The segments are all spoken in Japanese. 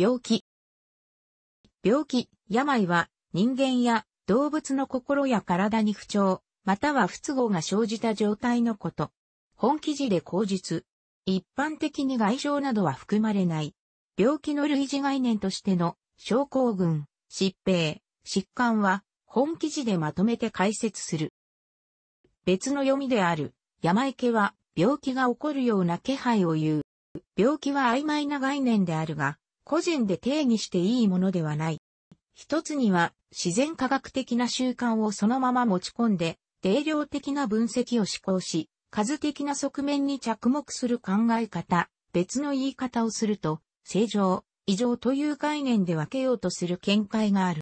病気。病気、病は人間や動物の心や体に不調、または不都合が生じた状態のこと。本記事で口述。一般的に外傷などは含まれない。病気の類似概念としての症候群、疾病、疾患は本記事でまとめて解説する。別の読みである、病気は病気が起こるような気配を言う。病気は曖昧な概念であるが、個人で定義していいものではない。一つには、自然科学的な習慣をそのまま持ち込んで、定量的な分析を施行し、数的な側面に着目する考え方、別の言い方をすると、正常、異常という概念で分けようとする見解がある。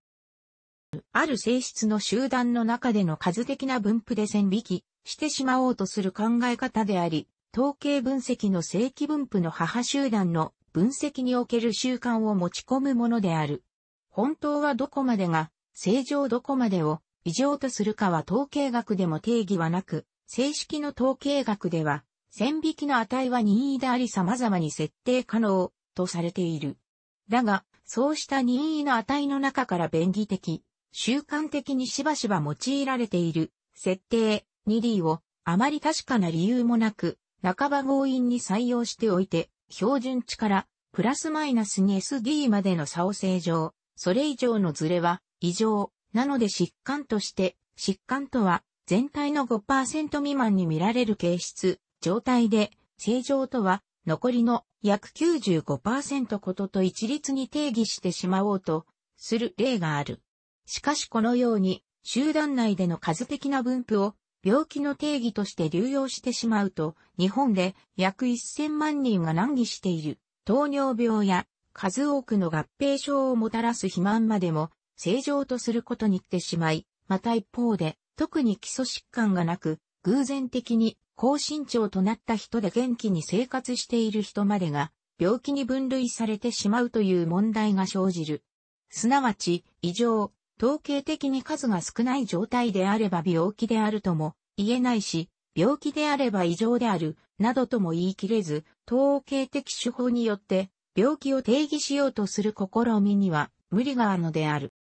ある性質の集団の中での数的な分布で線引きしてしまおうとする考え方であり、統計分析の正規分布の母集団の分析における習慣を持ち込むものである。本当はどこまでが、正常どこまでを、異常とするかは統計学でも定義はなく、正式の統計学では、線引きの値は任意であり様々に設定可能とされている。だが、そうした任意の値の中から便宜的、習慣的にしばしば用いられている、設定 2D をあまり確かな理由もなく、半ば強引に採用しておいて、標準値からプラスマイナスに s d までの差を正常、それ以上のズレは異常、なので疾患として、疾患とは全体の5%未満に見られる形質、状態で、正常とは残りの約95%ことと一律に定義してしまおうとする例がある。しかしこのように集団内での数的な分布を病気の定義として流用してしまうと、日本で約1000万人が難儀している糖尿病や数多くの合併症をもたらす肥満までも正常とすることにってしまい、また一方で特に基礎疾患がなく、偶然的に高身長となった人で元気に生活している人までが病気に分類されてしまうという問題が生じる。すなわち、異常、統計的に数が少ない状態であれば病気であるとも言えないし、病気であれば異常である、などとも言い切れず、統計的手法によって、病気を定義しようとする試みには、無理があるのである。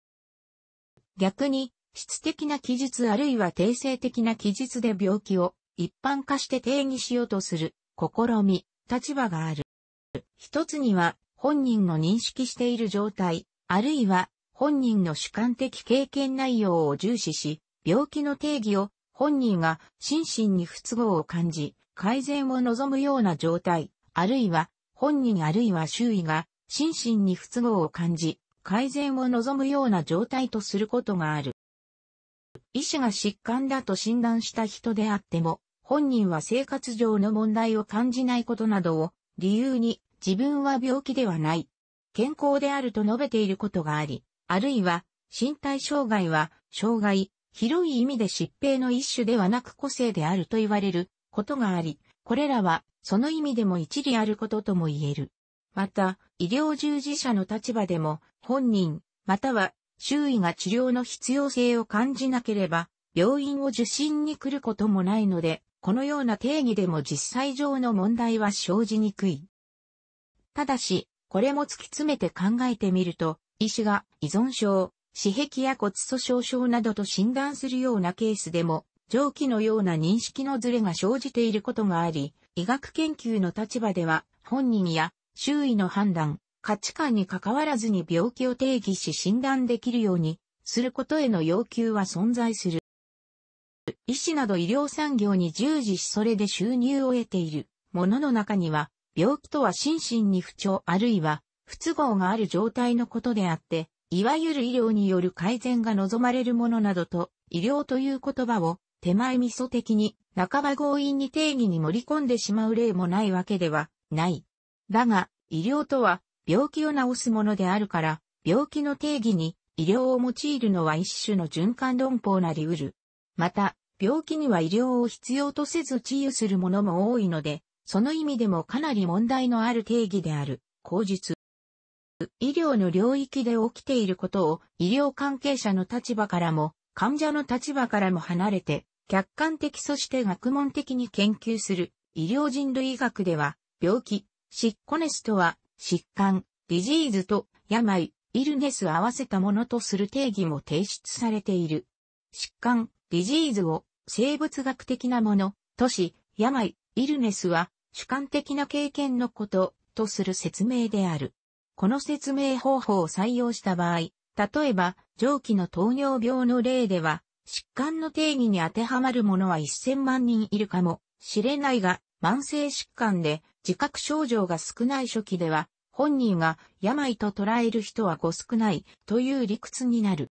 逆に、質的な記述あるいは定性的な記述で病気を一般化して定義しようとする試み、立場がある。一つには本人の認識している状態、あるいは本人の主観的経験内容を重視し、病気の定義を本人が心身に不都合を感じ、改善を望むような状態、あるいは本人あるいは周囲が心身に不都合を感じ、改善を望むような状態とすることがある。医師が疾患だと診断した人であっても、本人は生活上の問題を感じないことなどを理由に自分は病気ではない。健康であると述べていることがあり、あるいは身体障害は障害、広い意味で疾病の一種ではなく個性であると言われることがあり、これらはその意味でも一理あることとも言える。また、医療従事者の立場でも本人、または周囲が治療の必要性を感じなければ、病院を受診に来ることもないので、このような定義でも実際上の問題は生じにくい。ただし、これも突き詰めて考えてみると、医師が依存症、死壁や骨粗鬆症などと診断するようなケースでも、上記のような認識のズレが生じていることがあり、医学研究の立場では、本人や周囲の判断、価値観に関わらずに病気を定義し診断できるようにすることへの要求は存在する。医師など医療産業に従事しそれで収入を得ているものの中には、病気とは心身に不調あるいは不都合がある状態のことであって、いわゆる医療による改善が望まれるものなどと、医療という言葉を手前味噌的に半ば強引に定義に盛り込んでしまう例もないわけではない。だが、医療とは病気を治すものであるから、病気の定義に医療を用いるのは一種の循環論法なり得る。また、病気には医療を必要とせず治癒するものも多いので、その意味でもかなり問題のある定義である、口述。医療の領域で起きていることを医療関係者の立場からも患者の立場からも離れて客観的そして学問的に研究する医療人類学では病気、シッコネスとは疾患、ディジーズと病、イルネス合わせたものとする定義も提出されている。疾患、ディジーズを生物学的なもの、都市、病、イルネスは主観的な経験のこととする説明である。この説明方法を採用した場合、例えば、上記の糖尿病の例では、疾患の定義に当てはまる者は1000万人いるかもしれないが、慢性疾患で自覚症状が少ない初期では、本人が病と捉える人はご少ないという理屈になる。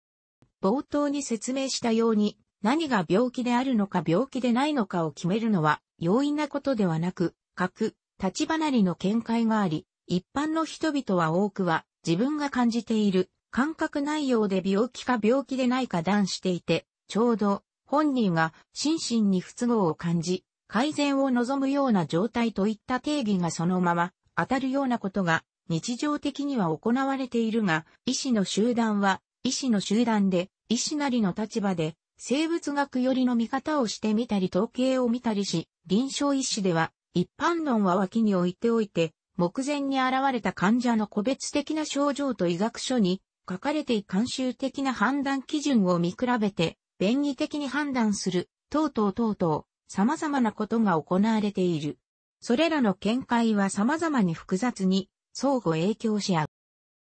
冒頭に説明したように、何が病気であるのか病気でないのかを決めるのは容易なことではなく、各立ち離の見解があり、一般の人々は多くは自分が感じている感覚内容で病気か病気でないか断していて、ちょうど本人が心身に不都合を感じ、改善を望むような状態といった定義がそのまま当たるようなことが日常的には行われているが、医師の集団は医師の集団で医師なりの立場で生物学寄りの見方をしてみたり統計を見たりし、臨床医師では一般論は脇に置いておいて、目前に現れた患者の個別的な症状と医学書に書かれてい慣習的な判断基準を見比べて、便宜的に判断する、等々等々、様々なことが行われている。それらの見解は様々に複雑に相互影響し合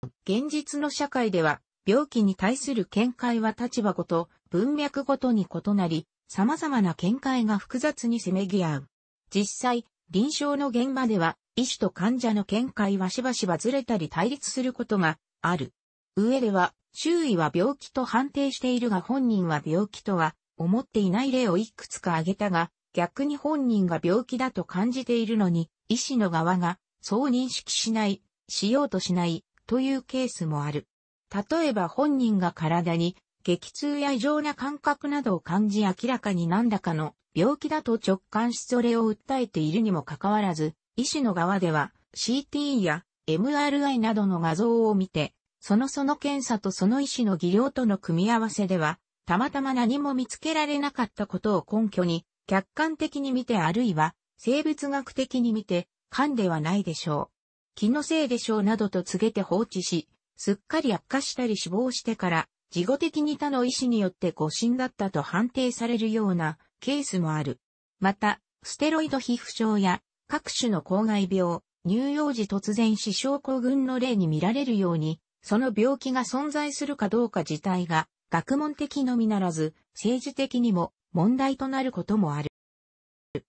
う。現実の社会では、病気に対する見解は立場ごと、文脈ごとに異なり、様々な見解が複雑にせめぎ合う。実際、臨床の現場では、医師と患者の見解はしばしばずれたり対立することがある。上では、周囲は病気と判定しているが本人は病気とは思っていない例をいくつか挙げたが、逆に本人が病気だと感じているのに、医師の側がそう認識しない、しようとしないというケースもある。例えば本人が体に激痛や異常な感覚などを感じ明らかに何らかの病気だと直感しそれを訴えているにもかかわらず、医師の側では CT や MRI などの画像を見て、そのその検査とその医師の技量との組み合わせでは、たまたま何も見つけられなかったことを根拠に、客観的に見てあるいは、生物学的に見て、勘ではないでしょう。気のせいでしょうなどと告げて放置し、すっかり悪化したり死亡してから事後的に他の医師によって誤診だったと判定されるようなケースもある。また、ステロイド皮膚症や各種の抗害病、乳幼児突然死症候群の例に見られるように、その病気が存在するかどうか自体が学問的のみならず、政治的にも問題となることもある。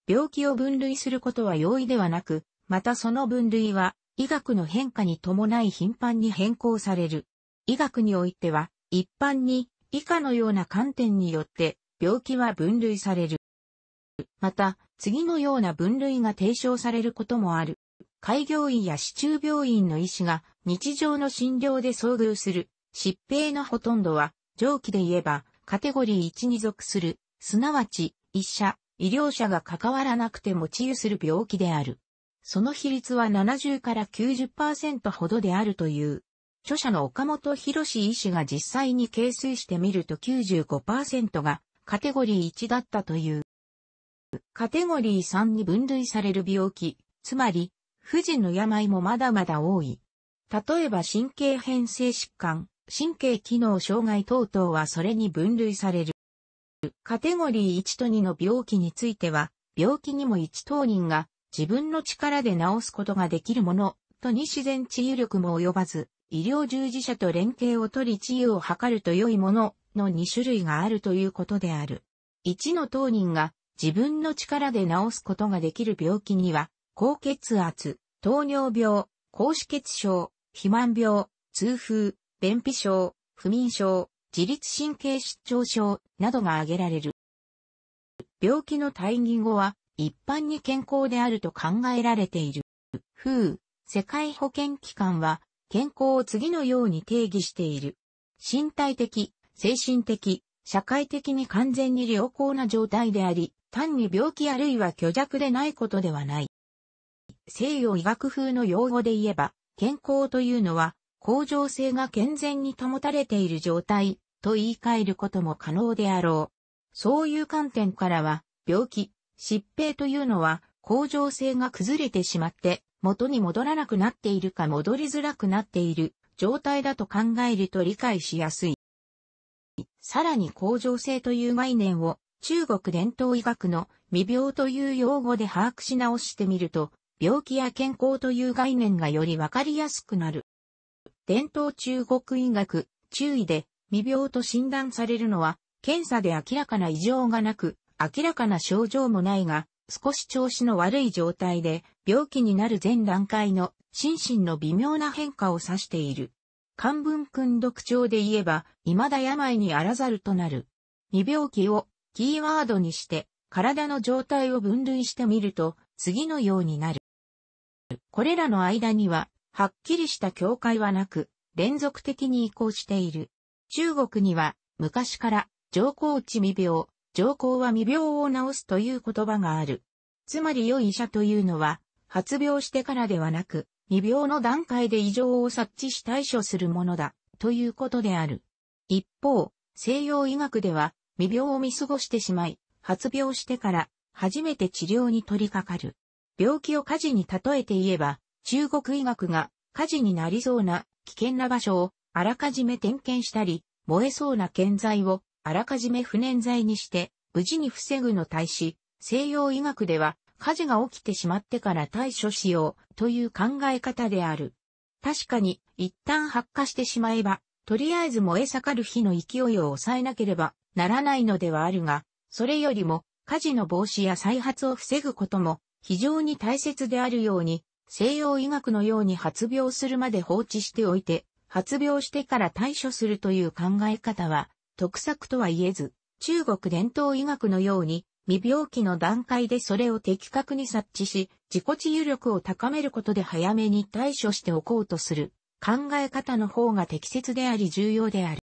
病気を分類することは容易ではなく、またその分類は医学の変化に伴い頻繁に変更される。医学においては、一般に以下のような観点によって病気は分類される。また、次のような分類が提唱されることもある。開業医や市中病院の医師が日常の診療で遭遇する疾病のほとんどは上記で言えばカテゴリー1に属する、すなわち医者、医療者が関わらなくても治癒する病気である。その比率は70から90%ほどであるという。著者の岡本博史医師が実際に係数してみると95%がカテゴリー1だったという。カテゴリー3に分類される病気、つまり、不治の病もまだまだ多い。例えば神経変性疾患、神経機能障害等々はそれに分類される。カテゴリー1と2の病気については、病気にも1当人が自分の力で治すことができるものとに自然治癒力も及ばず、医療従事者と連携を取り治癒を図ると良いものの2種類があるということである。1の当人が自分の力で治すことができる病気には、高血圧、糖尿病、高脂血症、肥満病、痛風、便秘症、不眠症、自律神経失調症などが挙げられる。病気の退院後は一般に健康であると考えられている。風、世界保健機関は健康を次のように定義している。身体的、精神的、社会的に完全に良好な状態であり、単に病気あるいは虚弱でないことではない。西洋医学風の用語で言えば、健康というのは、恒常性が健全に保たれている状態と言い換えることも可能であろう。そういう観点からは、病気、疾病というのは、恒常性が崩れてしまって、元に戻らなくなっているか戻りづらくなっている状態だと考えると理解しやすい。さらに恒常性という概念を中国伝統医学の未病という用語で把握し直してみると、病気や健康という概念がよりわかりやすくなる。伝統中国医学、注意で未病と診断されるのは、検査で明らかな異常がなく、明らかな症状もないが、少し調子の悪い状態で、病気になる前段階の心身の微妙な変化を指している。漢文訓読帳で言えば、未だ病にあらざるとなる。未病気をキーワードにして、体の状態を分類してみると、次のようになる。これらの間には、はっきりした境界はなく、連続的に移行している。中国には、昔から、上皇地未病、上皇は未病を治すという言葉がある。つまり良い医者というのは、発病してからではなく、未病の段階で異常を察知し対処するものだ、ということである。一方、西洋医学では、未病を見過ごしてしまい、発病してから、初めて治療に取り掛かる。病気を火事に例えて言えば、中国医学が火事になりそうな危険な場所をあらかじめ点検したり、燃えそうな建材をあらかじめ不燃剤にして無事に防ぐの対し、西洋医学では火事が起きてしまってから対処しようという考え方である。確かに、一旦発火してしまえば、とりあえず燃え盛る火の勢いを抑えなければならないのではあるが、それよりも火事の防止や再発を防ぐことも非常に大切であるように、西洋医学のように発病するまで放置しておいて、発病してから対処するという考え方は、得策とは言えず、中国伝統医学のように、未病期の段階でそれを的確に察知し、自己治癒力を高めることで早めに対処しておこうとする考え方の方が適切であり重要である。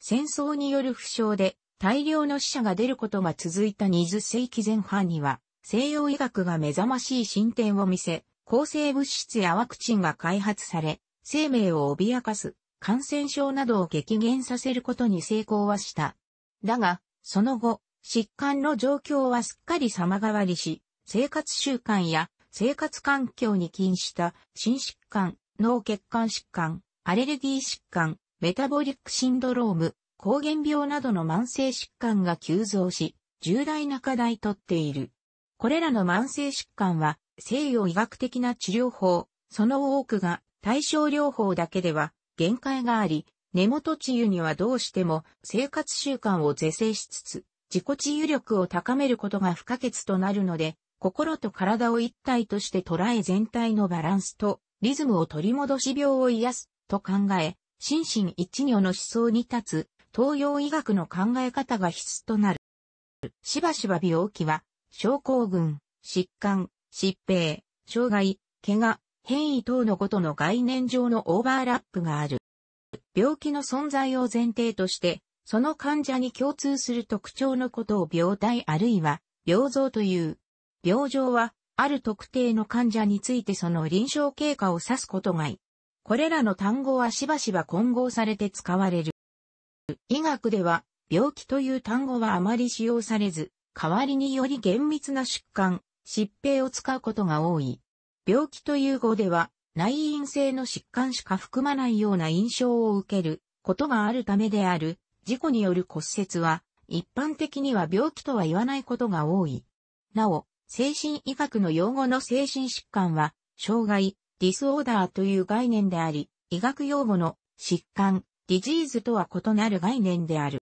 戦争による負傷で大量の死者が出ることが続いた20世紀前半には、西洋医学が目覚ましい進展を見せ、抗生物質やワクチンが開発され、生命を脅かす感染症などを激減させることに成功はした。だが、その後、疾患の状況はすっかり様変わりし、生活習慣や生活環境に禁した心疾患、脳血管疾患、アレルギー疾患、メタボリックシンドローム、抗原病などの慢性疾患が急増し、重大な課題とっている。これらの慢性疾患は西洋医学的な治療法、その多くが対症療法だけでは限界があり、根元治癒にはどうしても生活習慣を是正しつつ、自己治癒力を高めることが不可欠となるので、心と体を一体として捉え全体のバランスとリズムを取り戻し病を癒すと考え、心身一如の思想に立つ東洋医学の考え方が必須となる。しばしば病気は、症候群、疾患、疾病、障害、怪我、変異等のことの概念上のオーバーラップがある。病気の存在を前提として、その患者に共通する特徴のことを病態あるいは病像という。病状は、ある特定の患者についてその臨床経過を指すことがい。これらの単語はしばしば混合されて使われる。医学では、病気という単語はあまり使用されず、代わりにより厳密な疾患、疾病を使うことが多い。病気という語では、内因性の疾患しか含まないような印象を受けることがあるためである事故による骨折は、一般的には病気とは言わないことが多い。なお、精神医学の用語の精神疾患は、障害、ディスオーダーという概念であり、医学用語の疾患、ディジーズとは異なる概念である。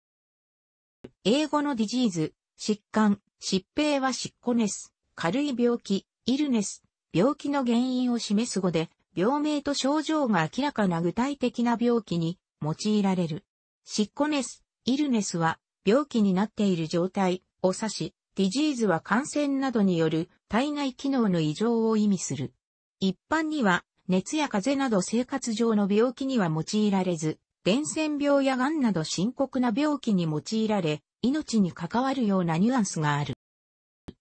英語のディジーズ、疾患、疾病は疾コです。軽い病気、イルネス、病気の原因を示す語で、病名と症状が明らかな具体的な病気に用いられる。シッコネス、イルネスは病気になっている状態を指し、ディジーズは感染などによる体内機能の異常を意味する。一般には熱や風邪など生活上の病気には用いられず、伝染病や癌など深刻な病気に用いられ、命に関わるようなニュアンスがある。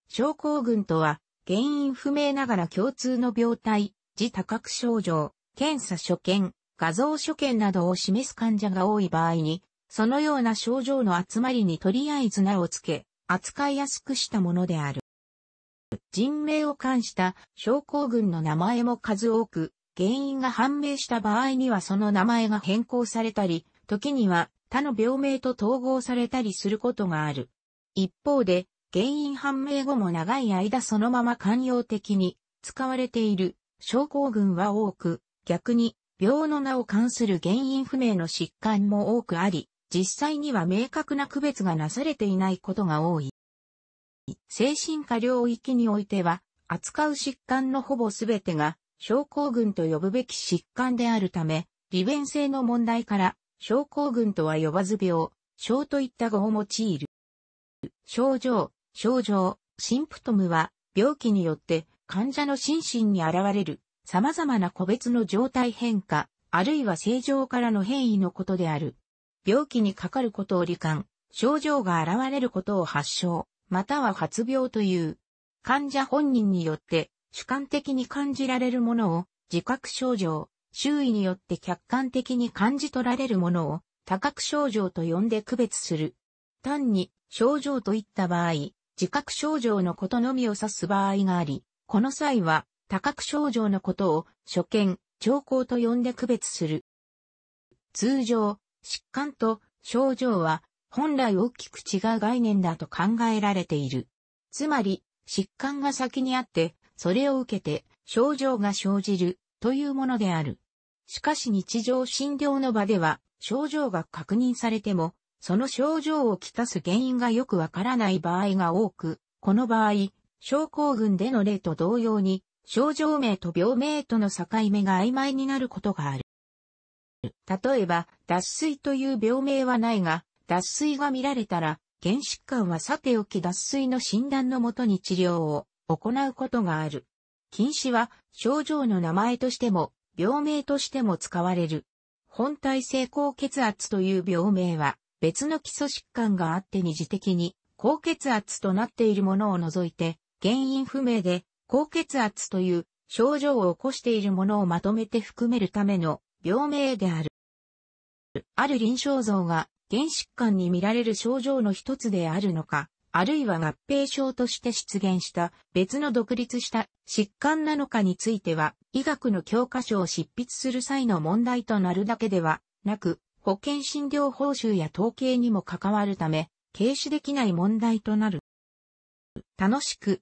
症候群とは、原因不明ながら共通の病態、自多覚症状、検査所見、画像所見などを示す患者が多い場合に、そのような症状の集まりにとりあえず名をつけ、扱いやすくしたものである。人名を冠した症候群の名前も数多く、原因が判明した場合にはその名前が変更されたり、時には他の病名と統合されたりすることがある。一方で、原因判明後も長い間そのまま寛容的に使われている症候群は多く、逆に病の名を関する原因不明の疾患も多くあり、実際には明確な区別がなされていないことが多い。精神科領域においては、扱う疾患のほぼすべてが、症候群と呼ぶべき疾患であるため、利便性の問題から、症候群とは呼ばず病、症といった語を用いる。症状、症状、シンプトムは、病気によって患者の心身に現れる様々な個別の状態変化、あるいは正常からの変異のことである。病気にかかることを罹患、症状が現れることを発症、または発病という、患者本人によって主観的に感じられるものを自覚症状、周囲によって客観的に感じ取られるものを多角症状と呼んで区別する。単に症状といった場合、自覚症状のことのみを指す場合があり、この際は多角症状のことを初見、兆候と呼んで区別する。通常、疾患と症状は本来大きく違う概念だと考えられている。つまり、疾患が先にあって、それを受けて症状が生じるというものである。しかし日常診療の場では症状が確認されても、その症状をきたす原因がよくわからない場合が多く、この場合、症候群での例と同様に症状名と病名との境目が曖昧になることがある。例えば、脱水という病名はないが、脱水が見られたら、原疾患はさておき脱水の診断のもとに治療を行うことがある。禁止は症状の名前としても、病名としても使われる。本体性高血圧という病名は、別の基礎疾患があって二次的に高血圧となっているものを除いて、原因不明で高血圧という症状を起こしているものをまとめて含めるための病名である。ある臨床像が原疾患に見られる症状の一つであるのか、あるいは合併症として出現した別の独立した疾患なのかについては、医学の教科書を執筆する際の問題となるだけではなく、保険診療報酬や統計にも関わるため、軽視できない問題となる。楽しく、